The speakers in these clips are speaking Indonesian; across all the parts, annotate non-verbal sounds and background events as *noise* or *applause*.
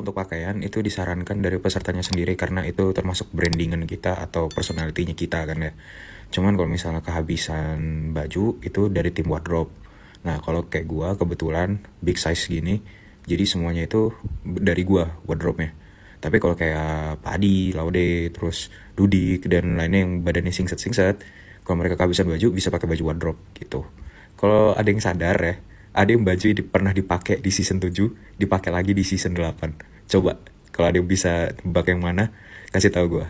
untuk pakaian itu disarankan dari pesertanya sendiri karena itu termasuk brandingan kita atau personalitinya kita kan ya. Cuman kalau misalnya kehabisan baju itu dari tim wardrobe. Nah kalau kayak gua kebetulan big size gini, jadi semuanya itu dari gua wardrobe-nya. Tapi kalau kayak Padi, Laude, terus Dudik dan lainnya yang badannya singset-singset, kalau mereka kehabisan baju bisa pakai baju wardrobe gitu. Kalau ada yang sadar ya, ada yang baju pernah dipakai di season 7, dipakai lagi di season 8. Coba kalau ada yang bisa tebak yang mana, kasih tahu gue.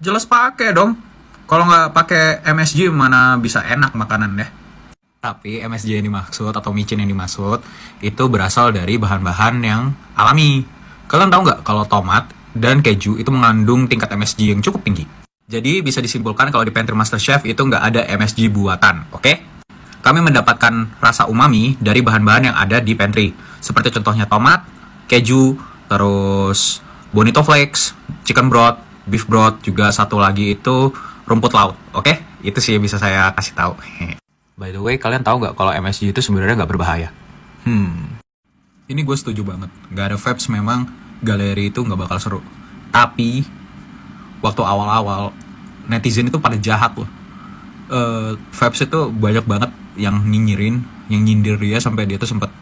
Jelas pakai dong. Kalau nggak pakai MSG mana bisa enak makanan deh. Tapi MSG yang dimaksud atau micin yang dimaksud itu berasal dari bahan-bahan yang alami. Kalian tahu nggak kalau tomat dan keju itu mengandung tingkat MSG yang cukup tinggi? Jadi bisa disimpulkan kalau di Pantry Master Chef itu nggak ada MSG buatan, oke? Okay? Kami mendapatkan rasa umami dari bahan-bahan yang ada di pantry, seperti contohnya tomat, keju, terus bonito flakes, chicken broth, beef broth, juga satu lagi itu rumput laut. Oke, okay? itu sih yang bisa saya kasih tahu. *laughs* By the way, kalian tahu nggak kalau MSG itu sebenarnya nggak berbahaya? Hmm, ini gue setuju banget. Nggak ada vibes memang galeri itu nggak bakal seru. Tapi waktu awal-awal netizen itu pada jahat loh. Uh, vibes itu banyak banget yang nyinyirin, yang nyindir dia sampai dia tuh sempat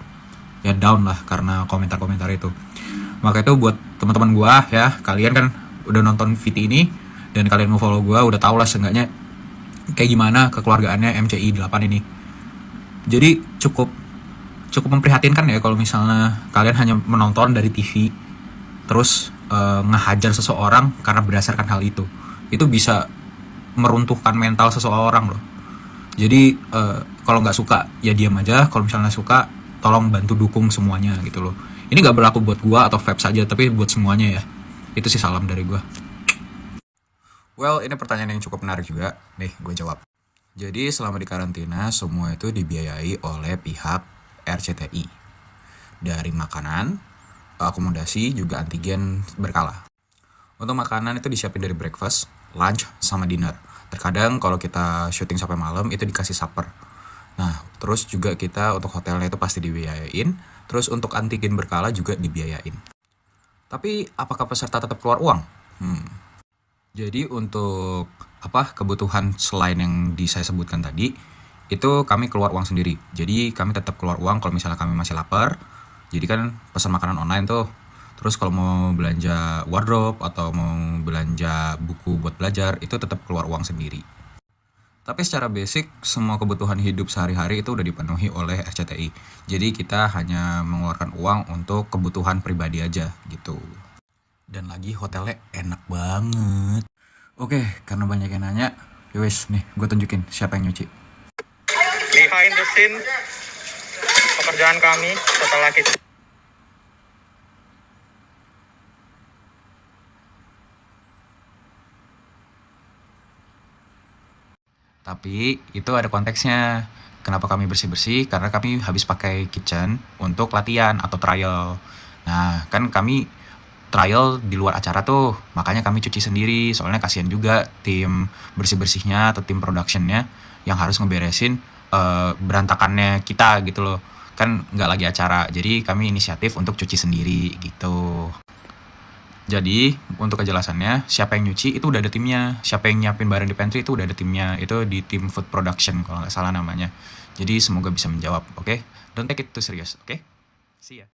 ya down lah karena komentar-komentar itu maka itu buat teman-teman gua ya kalian kan udah nonton VT ini dan kalian mau follow gua udah tau lah seenggaknya kayak gimana kekeluargaannya MCI 8 ini jadi cukup cukup memprihatinkan ya kalau misalnya kalian hanya menonton dari TV terus e, ngehajar seseorang karena berdasarkan hal itu itu bisa meruntuhkan mental seseorang loh jadi e, kalau nggak suka ya diam aja kalau misalnya suka tolong bantu dukung semuanya gitu loh ini gak berlaku buat gua atau Feb saja tapi buat semuanya ya itu sih salam dari gua well ini pertanyaan yang cukup menarik juga nih gue jawab jadi selama di karantina semua itu dibiayai oleh pihak RCTI dari makanan akomodasi juga antigen berkala untuk makanan itu disiapin dari breakfast lunch sama dinner terkadang kalau kita syuting sampai malam itu dikasih supper Terus juga kita untuk hotelnya itu pasti dibiayain. Terus untuk antigen berkala juga dibiayain. Tapi apakah peserta tetap keluar uang? Hmm. Jadi untuk apa kebutuhan selain yang di saya sebutkan tadi itu kami keluar uang sendiri. Jadi kami tetap keluar uang kalau misalnya kami masih lapar. Jadi kan pesan makanan online tuh. Terus kalau mau belanja wardrobe atau mau belanja buku buat belajar itu tetap keluar uang sendiri. Tapi secara basic semua kebutuhan hidup sehari-hari itu udah dipenuhi oleh RCTI. Jadi kita hanya mengeluarkan uang untuk kebutuhan pribadi aja gitu. Dan lagi hotelnya enak banget. Oke, karena banyak yang nanya, yowes ya nih gue tunjukin siapa yang nyuci. Behind the scene, pekerjaan kami setelah kita Tapi itu ada konteksnya. Kenapa kami bersih-bersih? Karena kami habis pakai kitchen untuk latihan atau trial. Nah, kan kami trial di luar acara tuh makanya kami cuci sendiri soalnya kasihan juga tim bersih bersihnya atau tim productionnya yang harus ngeberesin uh, berantakannya kita gitu loh kan nggak lagi acara jadi kami inisiatif untuk cuci sendiri gitu jadi untuk kejelasannya siapa yang nyuci itu udah ada timnya, siapa yang nyiapin barang di pantry itu udah ada timnya, itu di tim food production kalau nggak salah namanya. Jadi semoga bisa menjawab, oke? Okay? Don't take it too serious, oke? Okay? See ya.